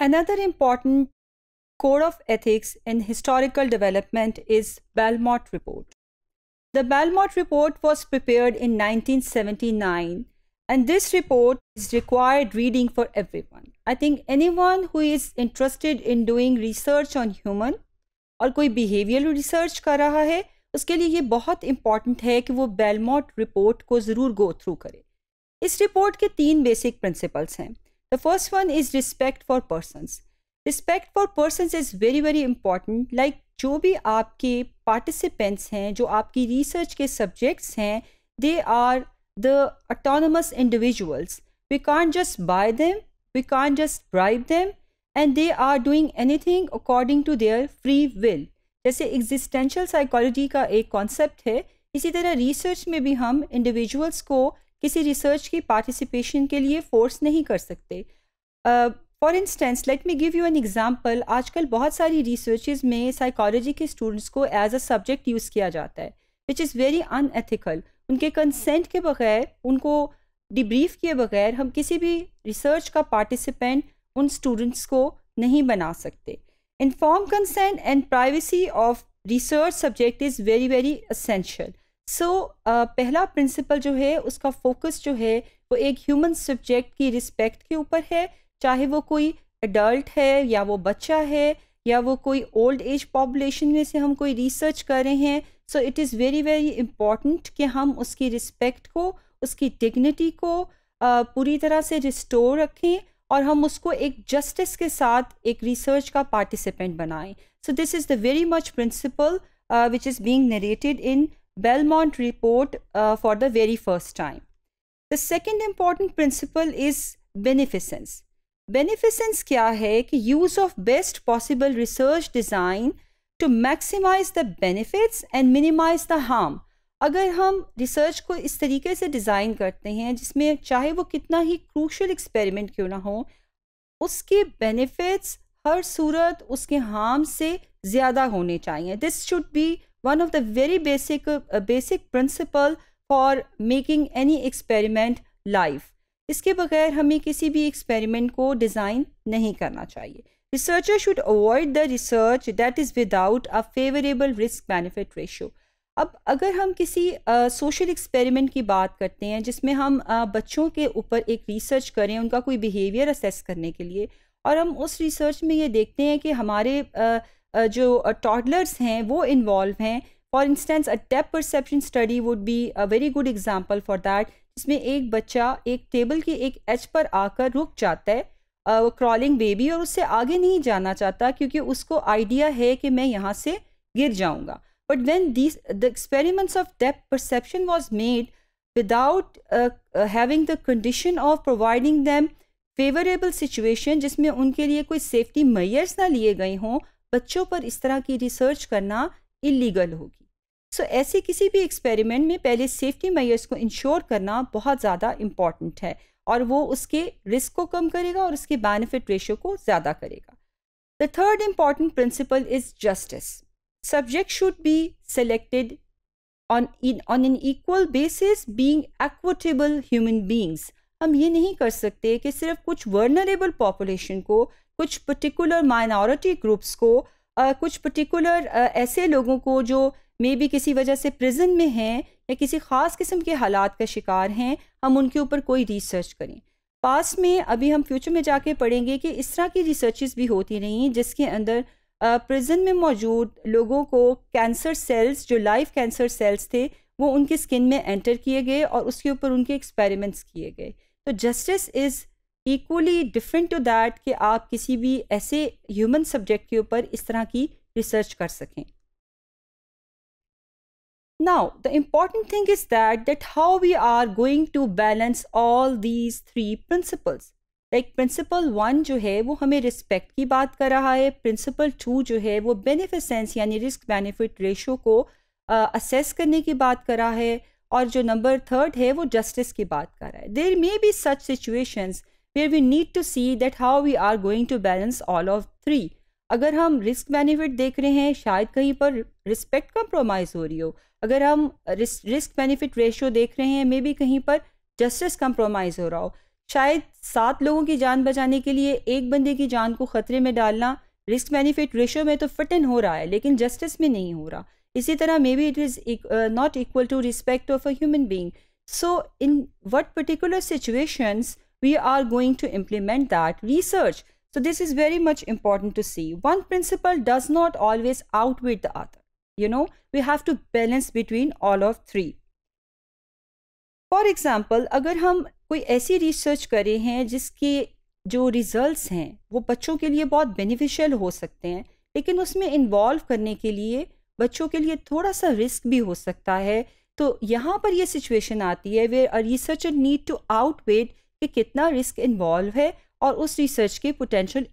Another important code of ethics in historical development is Belmont Report. The Belmont Report was prepared in 1979 and this report is required reading for everyone. I think anyone who is interested in doing research on human or कोई behavioral research कर रहा है उसके लिए ये बहुत important the कि वो Belmont report को ज़रूर go through करे इस report के तीन basic principles The first one is respect for persons. Respect for person is very very important like जो भी आपके पार्टिसिपेंट्स हैं जो आपकी रिसर्च के सब्जेक्ट्स हैं they are the autonomous individuals we can just buy them we can just drive them and they are doing any thing according to their free will जैसे existential psychology का एक concept है इसी तरह research में भी हम इंडिविजुअल्स को किसी रिसर्च की पार्टिसिपेशन के लिए फोर्स नहीं कर सकते for instance let me give you an example आजकल बहुत सारी रिसर्चेज में साइकोलॉजी के स्टूडेंट्स को एज अ सब्जेक्ट यूज़ किया जाता है विच इज़ वेरी अनएथिकल उनके कंसेंट के बगैर उनको डिब्रीफ किए बगैर हम किसी भी रिसर्च का पार्टिसिपेंट उन स्टूडेंट्स को नहीं बना सकते inform consent and privacy of research subject is very very essential so so, uh, पहला प्रिंसिपल जो है उसका फोकस जो है वो एक ह्यूमन सब्जेक्ट की रिस्पेक्ट के ऊपर है चाहे वो कोई एडल्ट है या वो बच्चा है या वो कोई ओल्ड एज पॉपुलेशन में से हम कोई रिसर्च कर रहे हैं so it is very very important कि हम उसकी रिस्पेक्ट को उसकी डिग्निटी को uh, पूरी तरह से रिस्टोर रखें और हम उसको एक जस्टिस के साथ एक रिसर्च का पार्टिसिपेंट बनाएं so this is the very much principle which is being narrated in Belmont report uh, for the very first time. The second important principle is beneficence. Beneficence kya hai ki use of best possible research design to maximize the benefits and minimize the harm. अगर हम research को इस तरीके से design करते हैं जिसमें चाहे वो कितना ही क्रूशल एक्सपेरिमेंट क्यों ना हो उसके बेनिफिट्स हर सूरत उसके हार्म से ज़्यादा होने चाहिए this should be one of the very basic basic principle for making any experiment life इसके बगैर हमें किसी भी एक्सपेरिमेंट को डिज़ाइन नहीं करना चाहिए researcher should avoid the research that is without a favourable risk benefit ratio अब अगर हम किसी सोशल uh, एक्सपेरिमेंट की बात करते हैं जिसमें हम uh, बच्चों के ऊपर एक रिसर्च करें उनका कोई बिहेवियर असेस करने के लिए और हम उस रिसर्च में ये देखते हैं कि हमारे uh, जो टॉडलर्स हैं वो इन्वॉल्व हैं for instance a depth perception study would be a very good example for that जिसमें एक बच्चा एक टेबल की एक एच पर आकर रुक जाता है वो क्रॉलिंग बेबी और उससे आगे नहीं जाना चाहता क्योंकि उसको आइडिया है कि मैं यहाँ से गिर जाऊँगा but when these the experiments of depth perception was made without having the condition of providing them favourable situation जिसमें उनके लिए कोई सेफ्टी मैयर्स ना लिए गए हों बच्चों पर इस तरह की रिसर्च करना इलीगल होगी सो so, ऐसे किसी भी एक्सपेरिमेंट में पहले सेफ्टी मेयर्स को इंश्योर करना बहुत ज़्यादा इम्पॉर्टेंट है और वो उसके रिस्क को कम करेगा और उसके बेनिफिट रेशियो को ज़्यादा करेगा the third important principle is justice subject should be selected on in on an equal basis being equitable human beings हम ये नहीं कर सकते कि सिर्फ कुछ वर्नरेबल पॉपुलेशन को कुछ पर्टिकुलर माइनॉरिटी ग्रुप्स को आ, कुछ पर्टिकुलर ऐसे लोगों को जो मे बी किसी वजह से प्रिजन में हैं या किसी ख़ास किस्म के हालात का शिकार हैं हम उनके ऊपर कोई रिसर्च करें पास में अभी हम फ्यूचर में जाके पढ़ेंगे कि इस तरह की रिसर्चेस भी होती रहीं जिसके अंदर प्रिजन में मौजूद लोगों को कैंसर सेल्स जो लाइव कैंसर सेल्स थे वो उनके स्किन में एंटर किए गए और उसके ऊपर उनके एक्सपेरिमेंट्स किए गए तो justice is equally different to that कि आप किसी भी ऐसे ह्यूमन सब्जेक्ट के ऊपर इस तरह की रिसर्च कर सकें now the important thing is that that how we are going to balance all these three principles like principle one जो है वो हमें रिस्पेक्ट की बात कर रहा है प्रिंसिपल टू जो है वो बेनिफिसेंस यानी रिस्क बेनिफिट रेशो को असेस uh, करने की बात कर रहा है और जो नंबर थर्ड है वो जस्टिस की बात कर रहा है there may be such situations where we need to see that how we are going to balance all of three अगर हम रिस्क बेनिफिट देख रहे हैं शायद कहीं पर रिस्पेक्ट कम्प्रोमाइज़ हो रही हो अगर हम रिस्क बेनिफिट रेशियो देख रहे हैं मे बी कहीं पर जस्टिस कम्प्रोमाइज हो रहा हो शायद सात लोगों की जान बचाने के लिए एक बंदे की जान को ख़तरे में डालना रिस्क बेनिफिट रेशियो में तो फिट इन हो रहा है लेकिन जस्टिस में नहीं हो रहा इसी तरह may be it is not equal to respect of a human being so in what particular situations we are going to implement that research. So this is very much important to see. One principle does not always outweigh the other. You know, we have to balance between all of three. For example, अगर हम कोई ऐसी research करे हैं जिसके जो result हैं वो बच्चों के लिए बहुत बेनिफिशियल हो सकते हैं लेकिन उसमें इन्वॉल्व करने के लिए बच्चों के लिए थोड़ा सा रिस्क भी हो सकता है तो यहाँ पर ये सिचुएशन आती है वे researcher need to outweigh कि कितना रिस्क इन्वॉल्व है और उस रिसर्च के पोटेंशियल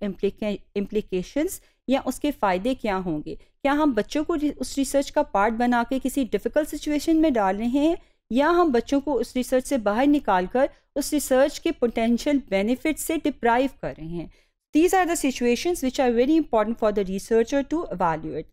इम्प्लीकेशंस या उसके फ़ायदे क्या होंगे क्या हम बच्चों को उस रिसर्च का पार्ट बना के किसी डिफ़िकल्ट सिचुएशन में डाल रहे हैं या हम बच्चों को उस रिसर्च से बाहर निकाल कर उस रिसर्च के पोटेंशियल बेनिफिट से डिप्राइव कर रहे हैं these are situation which are very important for the the to to all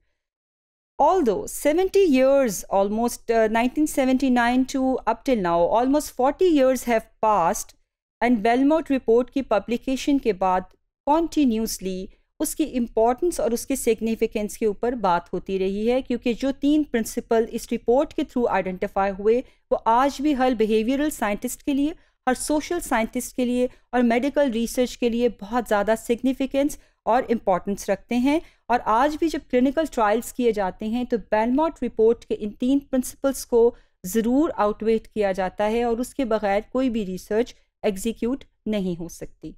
Although 70 years, almost uh, 1979 to up till now almost forty years have passed and Belmont report की publication के बाद continuously उसकी importance और उसके significance के ऊपर बात होती रही है क्योंकि जो तीन प्रिंसिपल इस रिपोर्ट के थ्रू आइडेंटिफाई हुए वो आज भी हर बिहेवियरल साइंटिस्ट के लिए हर सोशल साइंटिस्ट के लिए और मेडिकल रिसर्च के लिए बहुत ज़्यादा सिग्निफिकेंस और इम्पॉर्टेंस रखते हैं और आज भी जब क्लिनिकल ट्रायल्स किए जाते हैं तो बेलमॉट रिपोर्ट के इन तीन प्रिंसिपल्स को ज़रूर आउटवेट किया जाता है और उसके बगैर कोई भी रिसर्च एग्जीक्यूट नहीं हो सकती